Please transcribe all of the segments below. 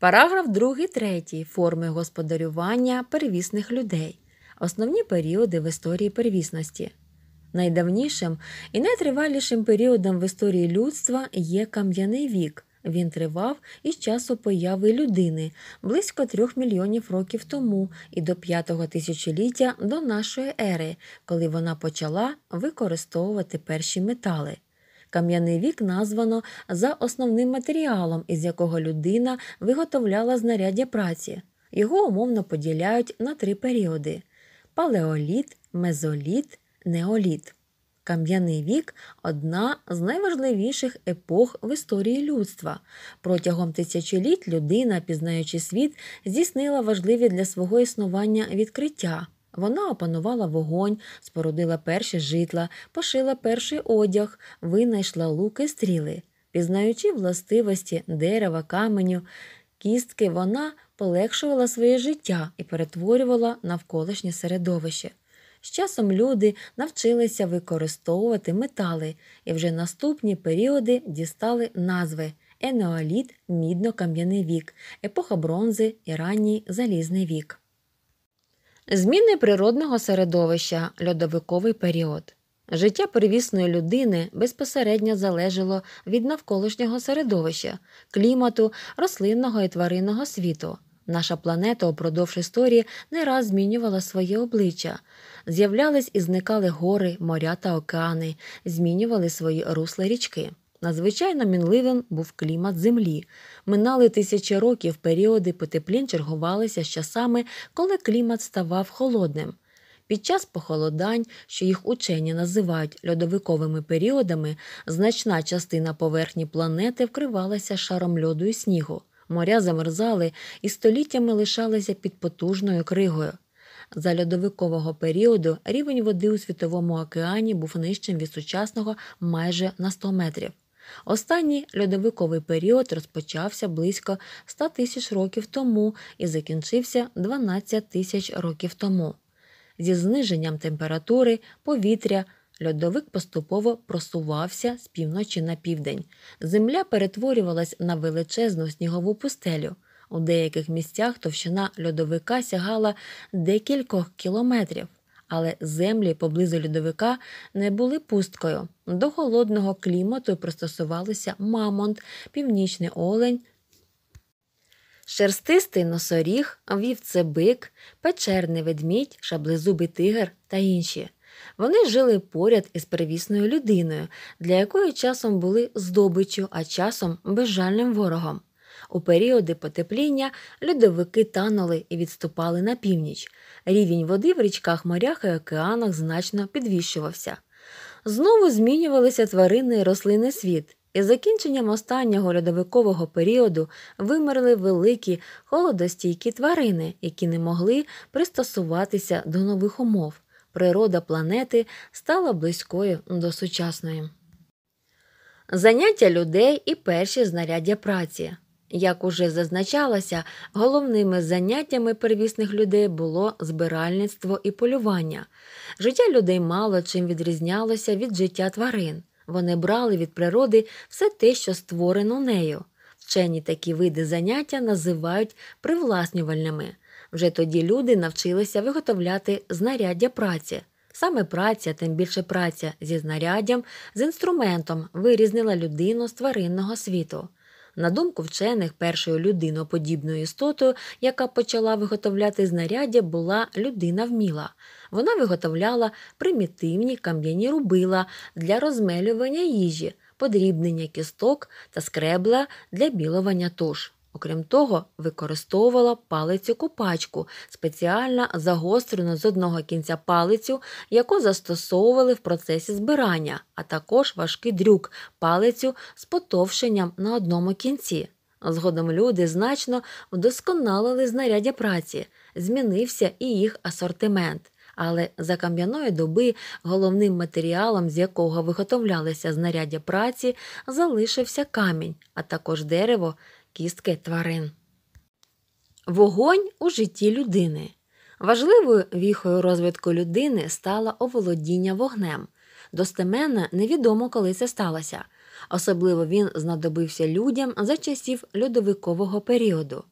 Параграф 2, 3. Форми господарювання первісних людей. Основні періоди в історії первісності. Найдавнішим і найтривалішим періодом в історії людства є кам'яний вік. Він тривав із часу появи людини близько трьох мільйонів років тому і до п'ятого тисячоліття до нашої ери, коли вона почала використовувати перші метали. Кам'яний вік названо за основним матеріалом, із якого людина виготовляла знаряддя праці. Його умовно поділяють на три періоди: палеоліт, мезоліт, неоліт. Кам'яний вік одна з найважливіших епох в історії людства. Протягом тисячоліть людина, пізнаючи світ, здійснила важливі для свого існування відкриття. Вона опанувала вогонь, спорудила перші житла, пошила перший одяг, винайшла луки стріли. Пізнаючи властивості дерева, каменю, кістки, вона полегшувала своє життя і перетворювала навколишнє середовище. З часом люди навчилися використовувати метали і вже наступні періоди дістали назви енеоліт, мідно-кам'яний вік, епоха бронзи і ранній залізний вік. Зміни природного середовища, льодовиковий період. Життя первісної людини безпосередньо залежало від навколишнього середовища, клімату, рослинного і тваринного світу. Наша планета упродовж історії не раз змінювала своє обличчя. З'являлись і зникали гори, моря та океани, змінювали свої русла річки. Надзвичайно мінливим був клімат землі. Минали тисячі років періоди потеплінь чергувалися з часами, коли клімат ставав холодним. Під час похолодань, що їх учені називають льодовиковими періодами, значна частина поверхні планети вкривалася шаром льоду і снігу. Моря замерзали і століттями лишалися під потужною кригою. За льодовикового періоду рівень води у світовому океані був нижчим від сучасного майже на 100 метрів. Останній льодовиковий період розпочався близько 100 тисяч років тому і закінчився 12 тисяч років тому. Зі зниженням температури повітря. Льодовик поступово просувався з півночі на південь. Земля перетворювалась на величезну снігову пустелю. У деяких місцях товщина льодовика сягала декількох кілометрів але землі поблизу льодовика не були пусткою. До холодного клімату пристосувалися мамонт, північний олень. Шерстистий носоріг, вівцебик, печерний ведмідь, шаблезубий тигр та інші. Вони жили поряд із первісною людиною, для якої часом були здобиччю, а часом безжальним ворогом. У періоди потепління льодовики танули і відступали на північ. Рівень води в річках, морях і океанах значно підвищувався. Знову змінювалися тварини і рослини світ. і закінченням останнього льодовикового періоду вимерли великі холодостійкі тварини, які не могли пристосуватися до нових умов. Природа планети стала близькою до сучасної. Заняття людей і перші знаряддя праці. Як уже зазначалося, головними заняттями первісних людей було збиральництво і полювання. Життя людей мало чим відрізнялося від життя тварин. Вони брали від природи все те, що створено нею. Вчені такі види заняття називають привласнювальними. Вже тоді люди навчилися виготовляти знаряддя праці. Саме праця, тим більше праця зі знаряддям, з інструментом вирізнила людину з тваринного світу. На думку вчених, першою людиноподібною істотою, яка почала виготовляти знаряддя, була людина вміла. Вона виготовляла примітивні кам'яні рубила для розмелювання їжі, подрібнення кісток та скребла для білування туш. Окрім того, використовувала палицю купачку спеціально загострену з одного кінця палицю, яку застосовували в процесі збирання, а також важкий дрюк, палицю з потовшенням на одному кінці. Згодом люди значно вдосконалили знаряддя праці, змінився і їх асортимент. Але за кам'яної доби головним матеріалом, з якого виготовлялися знаряддя праці, залишився камінь, а також дерево кістки тварин. Вогонь у житті людини. Важливою віхою розвитку людини стало оволодіння вогнем. Достеменно невідомо, коли це сталося. Особливо він знадобився людям за часів льодовикового періоду.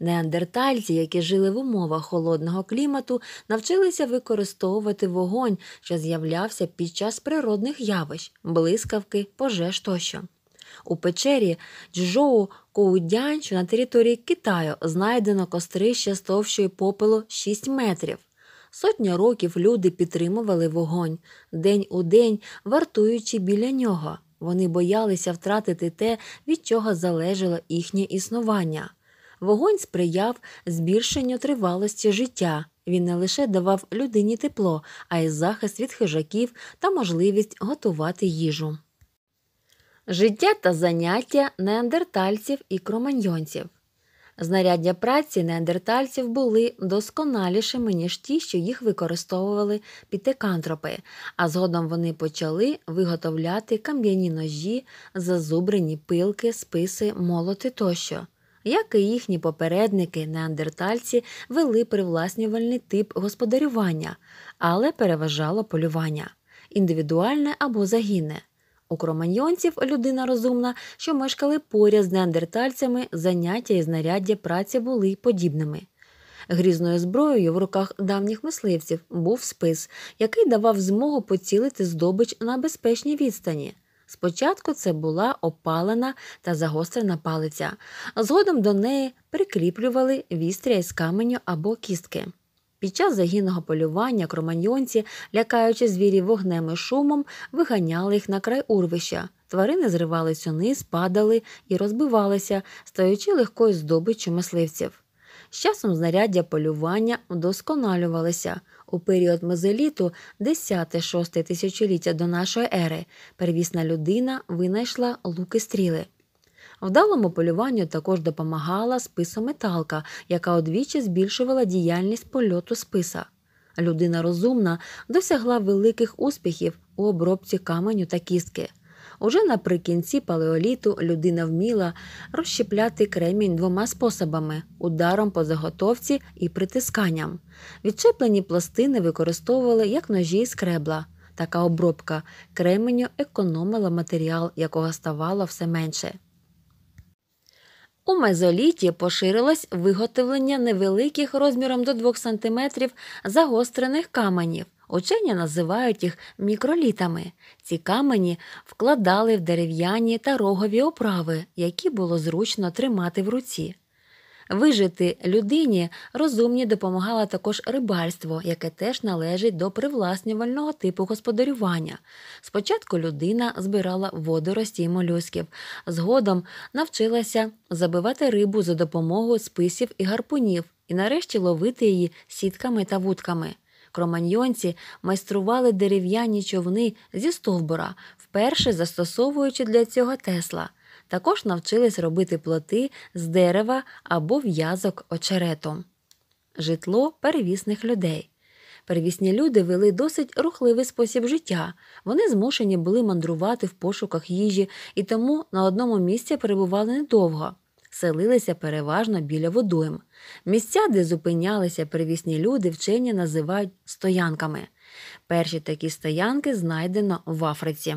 Неандертальці, які жили в умовах холодного клімату, навчилися використовувати вогонь, що з'являвся під час природних явищ, блискавки, пожеж тощо. У печері Джоу Коудянчу на території Китаю знайдено кострище з товщою попелу 6 метрів. Сотня років люди підтримували вогонь день у день, вартуючи біля нього. Вони боялися втратити те, від чого залежало їхнє існування. Вогонь сприяв збільшенню тривалості життя. Він не лише давав людині тепло, а й захист від хижаків та можливість готувати їжу. Життя та заняття неандертальців і кроманьйонців. Знаряддя праці неандертальців були досконалішими, ніж ті, що їх використовували пітекантропи, а згодом вони почали виготовляти кам'яні ножі, зазубрені пилки, списи, молоти тощо. Як і їхні попередники, неандертальці вели привласнювальний тип господарювання, але переважало полювання індивідуальне або загінне. У кроманьйонців людина розумна, що мешкали поряд з неандертальцями, заняття і знаряддя праці були подібними. Грізною зброєю в руках давніх мисливців був спис, який давав змогу поцілити здобич на безпечній відстані. Спочатку це була опалена та загострена палиця, згодом до неї прикріплювали вістря із каменю або кістки. Під час загінного полювання кроманьйонці, лякаючи звірів вогнем і шумом, виганяли їх на край урвища. Тварини зривались униз, падали і розбивалися, стаючи легкою здобиччю мисливців. З часом знаряддя полювання вдосконалювалися. У період мезоліту 10-6 тисячоліття до нашої ери, первісна людина винайшла луки стріли. Вдалому полюванню також допомагала списометалка, яка одвічі збільшувала діяльність польоту списа. Людина розумна досягла великих успіхів у обробці каменю та кістки. Уже наприкінці палеоліту людина вміла розщепляти кремінь двома способами ударом по заготовці і притисканням. Відчеплені пластини використовували як ножі і скребла. Така обробка кременю економила матеріал, якого ставало все менше. У мезоліті поширилось виготовлення невеликих розміром до 2 см загострених каменів. Учені називають їх мікролітами. Ці камені вкладали в дерев'яні та рогові оправи, які було зручно тримати в руці. Вижити людині розумні допомагало також рибальство, яке теж належить до привласнювального типу господарювання. Спочатку людина збирала водорості і молюсків, згодом навчилася забивати рибу за допомогою списів і гарпунів, і нарешті ловити її сітками та вудками. Кроманьйонці майстрували дерев'яні човни зі стовбура, вперше застосовуючи для цього тесла також навчились робити плоти з дерева або в'язок очеретом. Житло перевісних людей. Перевісні люди вели досить рухливий спосіб життя. Вони змушені були мандрувати в пошуках їжі і тому на одному місці перебували недовго. Селилися переважно біля водойм. Місця, де зупинялися перевісні люди, вчені називають стоянками. Перші такі стоянки знайдено в Африці.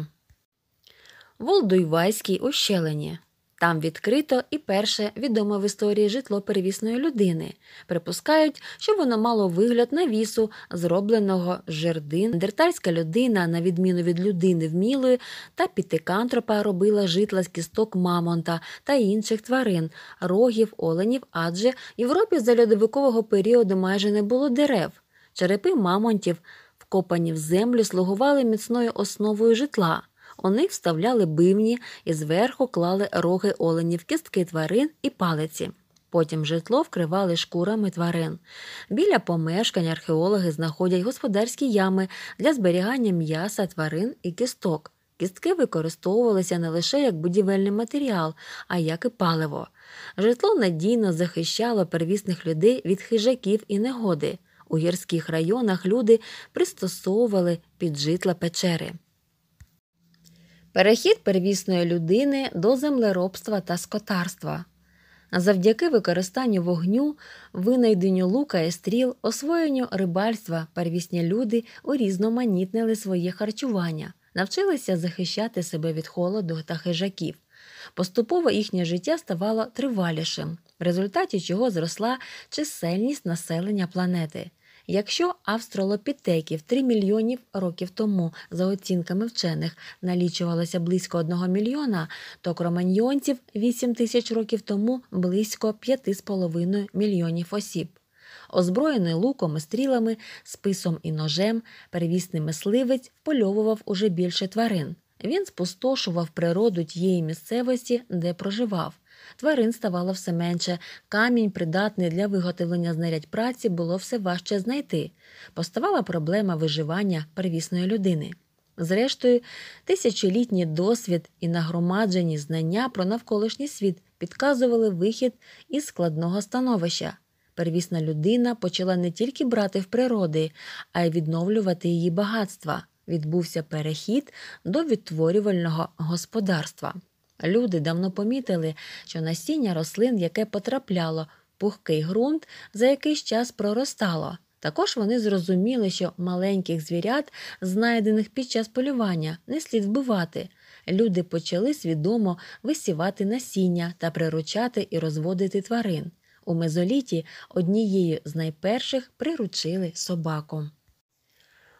Волдуйвайській ущелині. Там відкрито і перше відоме в історії житло перевісної людини. Припускають, що воно мало вигляд навісу, зробленого з жердин. Дертальська людина, на відміну від людини вмілої, та пітикантропа робила житла з кісток мамонта та інших тварин, рогів, оленів, адже в Європі за льодовикового періоду майже не було дерев. Черепи мамонтів, вкопані в землю, слугували міцною основою житла. У них вставляли бивні і зверху клали роги оленів, кістки тварин і палиці. Потім житло вкривали шкурами тварин. Біля помешкань археологи знаходять господарські ями для зберігання м'яса, тварин і кісток. Кістки використовувалися не лише як будівельний матеріал, а як і паливо. Житло надійно захищало первісних людей від хижаків і негоди. У гірських районах люди пристосовували під житла печери перехід первісної людини до землеробства та скотарства. Завдяки використанню вогню, винайденню лука і стріл, освоєнню рибальства, первісні люди урізноманітнили своє харчування, навчилися захищати себе від холоду та хижаків. Поступово їхнє життя ставало тривалішим, в результаті чого зросла чисельність населення планети. Якщо австролопітеків 3 мільйонів років тому, за оцінками вчених, налічувалося близько 1 мільйона, то кроманьйонців 8 тисяч років тому близько 5,5 мільйонів осіб. Озброєний луком і стрілами, списом і ножем, перевісний мисливець впольовував уже більше тварин. Він спустошував природу тієї місцевості, де проживав тварин ставало все менше, камінь, придатний для виготовлення знарядь праці, було все важче знайти. Поставала проблема виживання первісної людини. Зрештою, тисячолітній досвід і нагромаджені знання про навколишній світ підказували вихід із складного становища. Первісна людина почала не тільки брати в природи, а й відновлювати її багатства. Відбувся перехід до відтворювального господарства. Люди давно помітили, що насіння рослин, яке потрапляло в пухкий ґрунт, за якийсь час проростало. Також вони зрозуміли, що маленьких звірят, знайдених під час полювання, не слід вбивати. Люди почали свідомо висівати насіння та приручати і розводити тварин. У мезоліті однією з найперших приручили собаку.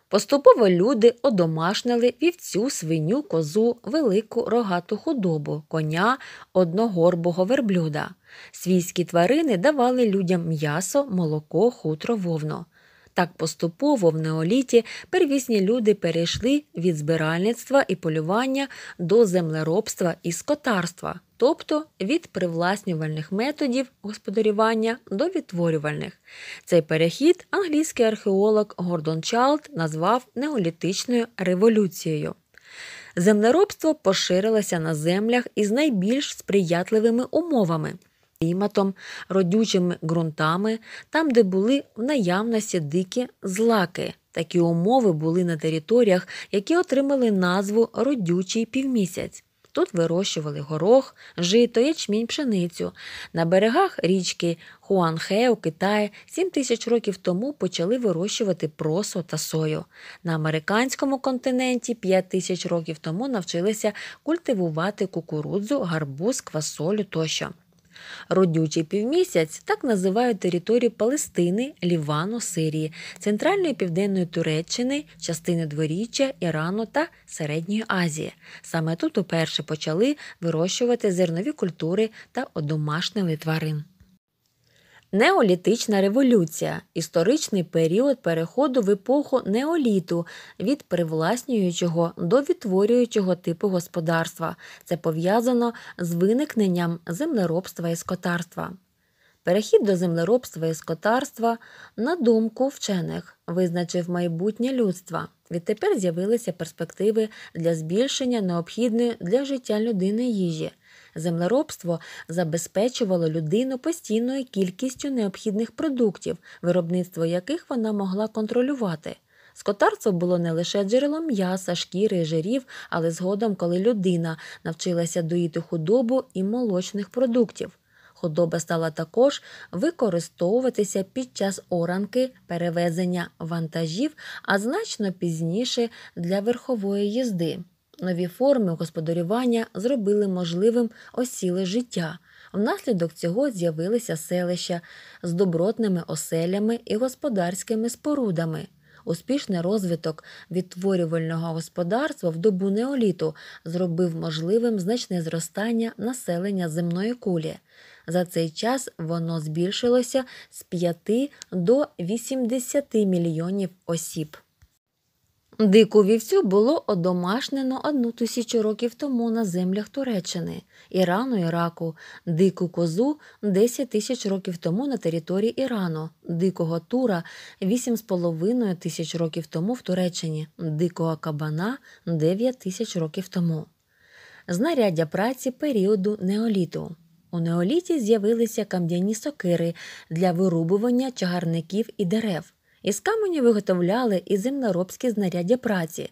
Поступово люди одомашнили вівцю свиню, козу, велику рогату худобу, коня, одногорбого верблюда. Свійські тварини давали людям м'ясо, молоко, хутро, вовно. Так поступово в неоліті первісні люди перейшли від збиральництва і полювання до землеробства і скотарства тобто від привласнювальних методів господарювання до відтворювальних. Цей перехід англійський археолог Гордон Чалд назвав неолітичною революцією. Землеробство поширилося на землях із найбільш сприятливими умовами кліматом, родючими ґрунтами, там, де були в наявності дикі злаки. Такі умови були на територіях, які отримали назву родючий півмісяць. Тут вирощували горох, жито, ячмінь, пшеницю. На берегах річки Хуанхе у Китаї 7 тисяч років тому почали вирощувати просо та сою. На американському континенті 5 тисяч років тому навчилися культивувати кукурудзу, гарбуз, квасолю тощо. Родючий півмісяць так називають територію Палестини, Лівану, Сирії, Центральної Південної Туреччини, частини дворіччя, Ірану та Середньої Азії. Саме тут уперше почали вирощувати зернові культури та одомашнили тварин. Неолітична революція історичний період переходу в епоху неоліту від привласнюючого до відтворюючого типу господарства. Це пов'язано з виникненням землеробства і скотарства. Перехід до землеробства і скотарства, на думку вчених, визначив майбутнє людства. Відтепер з'явилися перспективи для збільшення необхідної для життя людини їжі. Землеробство забезпечувало людину постійною кількістю необхідних продуктів, виробництво яких вона могла контролювати. Скотарство було не лише джерелом м'яса, шкіри, і жирів, але згодом, коли людина навчилася доїти худобу і молочних продуктів. Худоба стала також використовуватися під час оранки перевезення вантажів, а значно пізніше для верхової їзди. Нові форми господарювання зробили можливим осіле життя. Внаслідок цього з'явилися селища з добротними оселями і господарськими спорудами. Успішний розвиток відтворювального господарства в добу неоліту зробив можливим значне зростання населення земної кулі. За цей час воно збільшилося з 5 до 80 мільйонів осіб. Дику вівцю було одомашнено одну тисячу років тому на землях Туреччини, Ірану, Іраку, дику козу 10 тисяч років тому на території Ірану, дикого тура 8,5 тисяч років тому в Туреччині, дикого кабана 9 тисяч років тому. Знаряддя праці періоду неоліту. У неоліті з'явилися кам'яні сокири для вирубування чагарників і дерев. Із камені виготовляли і земноробські знаряддя праці.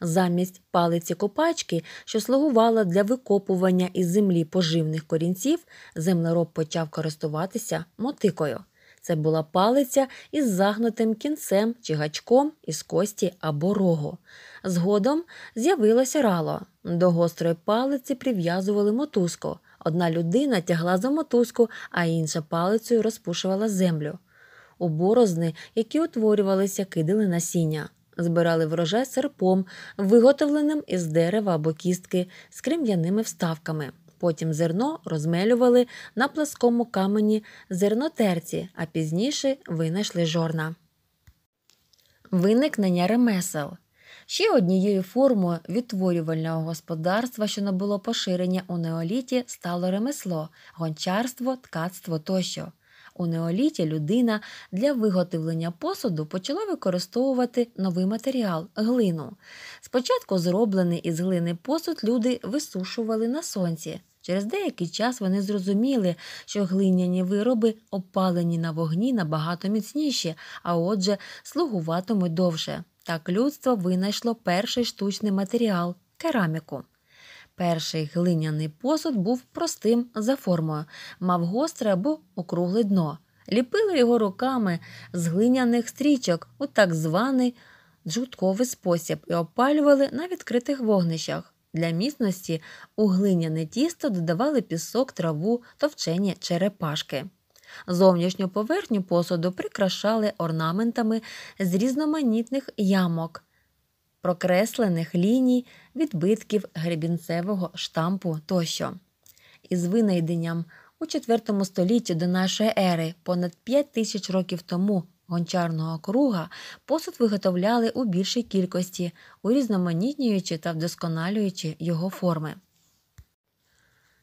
Замість палиці копачки, що слугувала для викопування із землі поживних корінців, землероб почав користуватися мотикою. Це була палиця із загнутим кінцем чи гачком із кості або рогу. Згодом з'явилося рало. До гострої палиці прив'язували мотузку. Одна людина тягла за мотузку, а інша палицею розпушувала землю у борозни, які утворювалися, кидали насіння, збирали врожай серпом, виготовленим із дерева або кістки з крем'яними вставками. Потім зерно розмелювали на пласкому камені зернотерці, а пізніше винайшли жорна. Виникнення ремесел. Ще однією формою відтворювального господарства, що набуло поширення у неоліті, стало ремесло, гончарство, ткацтво тощо. У неоліті людина для виготовлення посуду почала використовувати новий матеріал глину. Спочатку зроблений із глини посуд люди висушували на сонці. Через деякий час вони зрозуміли, що глиняні вироби опалені на вогні набагато міцніші, а отже, слугуватимуть довше. Так людство винайшло перший штучний матеріал кераміку. Перший глиняний посуд був простим за формою, мав гостре або округле дно. Ліпили його руками з глиняних стрічок у так званий джутковий спосіб і опалювали на відкритих вогнищах. Для міцності у глиняне тісто додавали пісок, траву, товчені черепашки. Зовнішню поверхню посуду прикрашали орнаментами з різноманітних ямок, прокреслених ліній, відбитків гребінцевого штампу тощо. Із винайденням у IV столітті до нашої ери, понад 5 тисяч років тому гончарного круга посуд виготовляли у більшій кількості, урізноманітнюючи та вдосконалюючи його форми.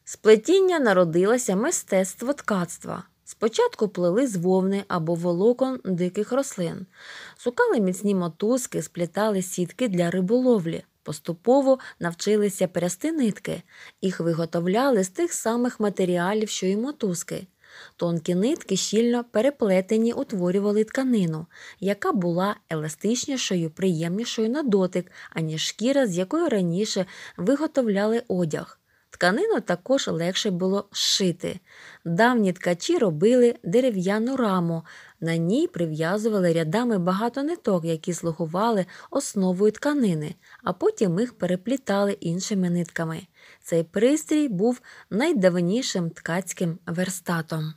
Сплетіння народилося мистецтво ткацтва. Спочатку плели з вовни або волокон диких рослин, сукали міцні мотузки, сплітали сітки для риболовлі, поступово навчилися прясти нитки, їх виготовляли з тих самих матеріалів, що й мотузки. Тонкі нитки щільно переплетені утворювали тканину, яка була еластичнішою, приємнішою на дотик, аніж шкіра, з якої раніше виготовляли одяг. Тканину також легше було шити. Давні ткачі робили дерев'яну раму, на ній прив'язували рядами багато ниток, які слугували основою тканини, а потім їх переплітали іншими нитками. Цей пристрій був найдавнішим ткацьким верстатом.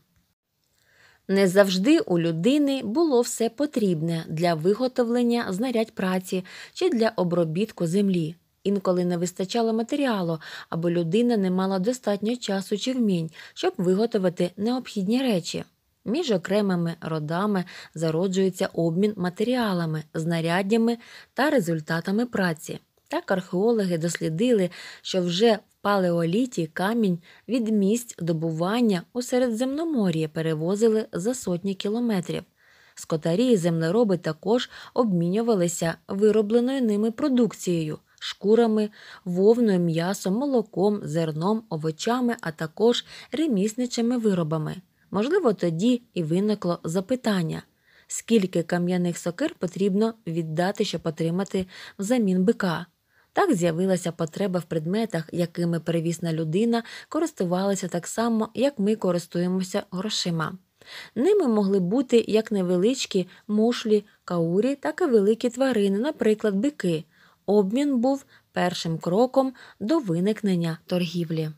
Не завжди у людини було все потрібне для виготовлення знарядь праці чи для обробітку землі. Інколи не вистачало матеріалу або людина не мала достатньо часу чи вмінь, щоб виготовити необхідні речі. Між окремими родами зароджується обмін матеріалами, знаряддями та результатами праці. Так археологи дослідили, що вже в палеоліті камінь від місць добування у Середземномор'ї перевозили за сотні кілометрів. Скотарі і землероби також обмінювалися виробленою ними продукцією шкурами, вовною, м'ясом, молоком, зерном, овочами, а також ремісничими виробами. Можливо, тоді і виникло запитання, скільки кам'яних сокир потрібно віддати, щоб отримати взамін бика. Так з'явилася потреба в предметах, якими перевісна людина користувалася так само, як ми користуємося грошима. Ними могли бути як невеличкі мушлі, каурі, так і великі тварини, наприклад, бики. Обмін був першим кроком до виникнення торгівлі.